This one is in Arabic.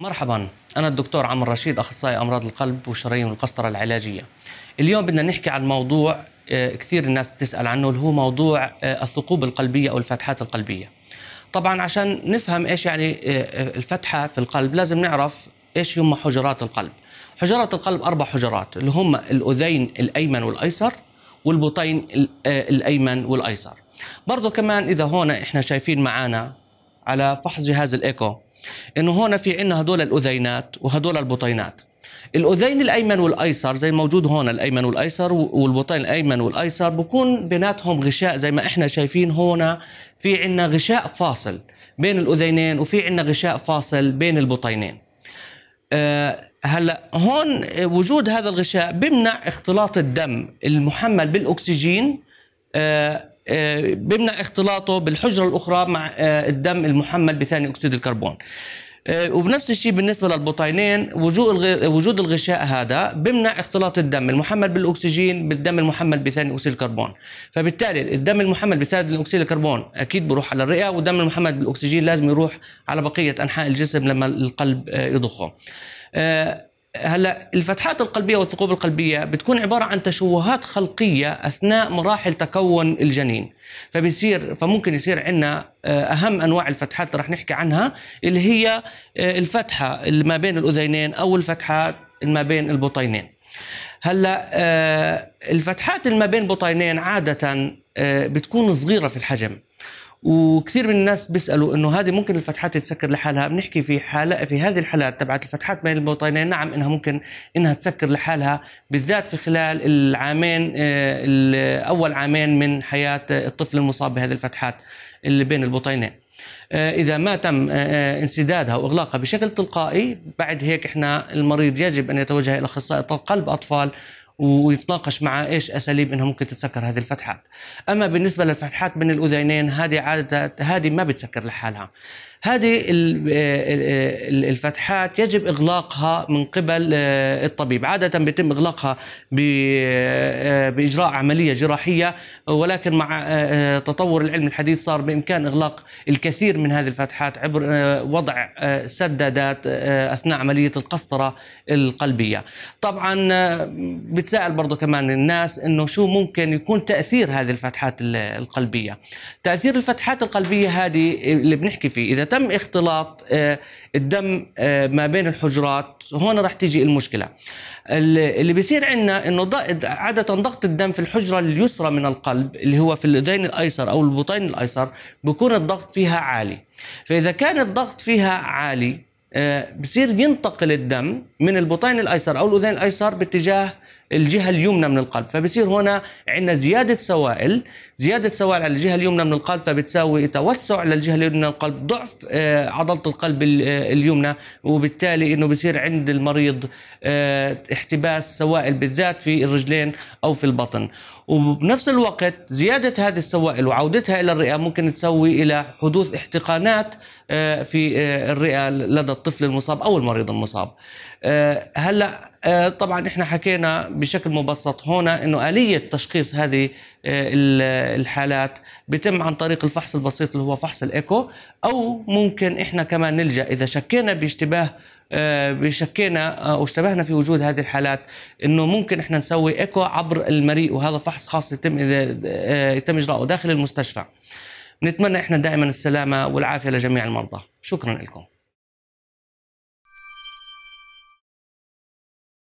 مرحبا أنا الدكتور عمر رشيد أخصائي أمراض القلب والشرايين والقسطرة العلاجية اليوم بدنا نحكي عن موضوع آه، كثير الناس بتسأل عنه اللي هو موضوع آه، الثقوب القلبية أو الفتحات القلبية طبعا عشان نفهم إيش يعني آه، الفتحة في القلب لازم نعرف إيش هم حجرات القلب حجرات القلب أربع حجرات اللي هم الأذين الأيمن والأيسر والبطين الأيمن والأيسر برضو كمان إذا هون إحنا شايفين معانا على فحص جهاز الإيكو انه هون في عنا هدول الاذينات وهدول البطينات الاذين الايمن والايسر زي موجود هون الايمن والايسر والبطين الايمن والايسر بكون بيناتهم غشاء زي ما احنا شايفين هون في عنا غشاء فاصل بين الاذينين وفي عنا غشاء فاصل بين البطينين أه هلا هون وجود هذا الغشاء بيمنع اختلاط الدم المحمل بالاكسجين آه، آه، بيمنع اختلاطه بالحجرة الأخرى مع آه، الدم المحمل بثاني أكسيد الكربون آه، وبنفس الشيء بالنسبة للبطينين وجود الغشاء هذا بمنع اختلاط الدم المحمل بالأكسجين بالدم المحمل بثاني أكسيد الكربون فبالتالي الدم المحمل بثاني أكسيد الكربون أكيد بروح على الرئة والدم المحمل بالأكسجين لازم يروح على بقية أنحاء الجسم لما القلب يضخه هلا الفتحات القلبيه والثقوب القلبيه بتكون عباره عن تشوهات خلقيه اثناء مراحل تكون الجنين فبيصير فممكن يصير عندنا آه، اهم انواع الفتحات اللي رح نحكي عنها اللي هي آه، الفتحه اللي ما بين الاذينين او الفتحات اللي ما بين البطينين هلا آه، الفتحات اللي ما بين بطينين عاده بتكون صغيره في الحجم وكثير من الناس بيسالوا انه هذه ممكن الفتحات تسكر لحالها بنحكي في حاله في هذه الحالات تبعت الفتحات بين البطينين نعم انها ممكن انها تسكر لحالها بالذات في خلال العامين آه، اول عامين من حياه الطفل المصاب بهذه الفتحات اللي بين البطينين آه، إذا ما تم آه، انسدادها وإغلاقها بشكل تلقائي بعد هيك إحنا المريض يجب أن يتوجه إلى أخصائي قلب أطفال ويتناقش مع ايش اساليب انها ممكن تتسكر هذه الفتحات اما بالنسبه للفتحات بين الاذينين هذه عاده هذه ما بتسكر لحالها هذه آه، آه، آه، الفتحات يجب اغلاقها من قبل الطبيب عاده بيتم اغلاقها باجراء عمليه جراحيه ولكن مع تطور العلم الحديث صار بامكان اغلاق الكثير من هذه الفتحات عبر وضع سدادات اثناء عمليه القسطره القلبيه طبعا بتساءل برضه كمان الناس انه شو ممكن يكون تاثير هذه الفتحات القلبيه تاثير الفتحات القلبيه هذه اللي بنحكي فيه اذا تم اختلاط آه، الدم آه، ما بين الحجرات هون رح تيجي المشكلة اللي بيصير عندنا انه عادة ضغط الدم في الحجرة اليسرى من القلب اللي هو في الاذين الايسر او البطين الايسر بكون الضغط فيها عالي فاذا كان الضغط فيها عالي آه، بصير ينتقل الدم من البطين الايسر او الاذين الايسر باتجاه الجهه اليمنى من القلب فبصير هنا عندنا زياده سوائل زياده سوائل على الجهه اليمنى من القلب فبتساوي توسع للجهه اليمنى من القلب ضعف آه، عضله القلب آه، اليمنى وبالتالي انه بصير عند المريض آه، احتباس سوائل بالذات في الرجلين او في البطن وبنفس الوقت زياده هذه السوائل وعودتها الى الرئه ممكن تسوي الى حدوث احتقانات في الرئه لدى الطفل المصاب او المريض المصاب هلا آه، طبعا احنا حكينا بشكل مبسط هنا انه اليه تشخيص هذه آه، الحالات بتم عن طريق الفحص البسيط اللي هو فحص الايكو او ممكن احنا كمان نلجا اذا شكينا باشتباه آه، بشكينا او اشتبهنا في وجود هذه الحالات انه ممكن احنا نسوي ايكو عبر المريء وهذا فحص خاص يتم يتم اجراءه داخل المستشفى. نتمنى احنا دائما السلامه والعافيه لجميع المرضى، شكرا لكم.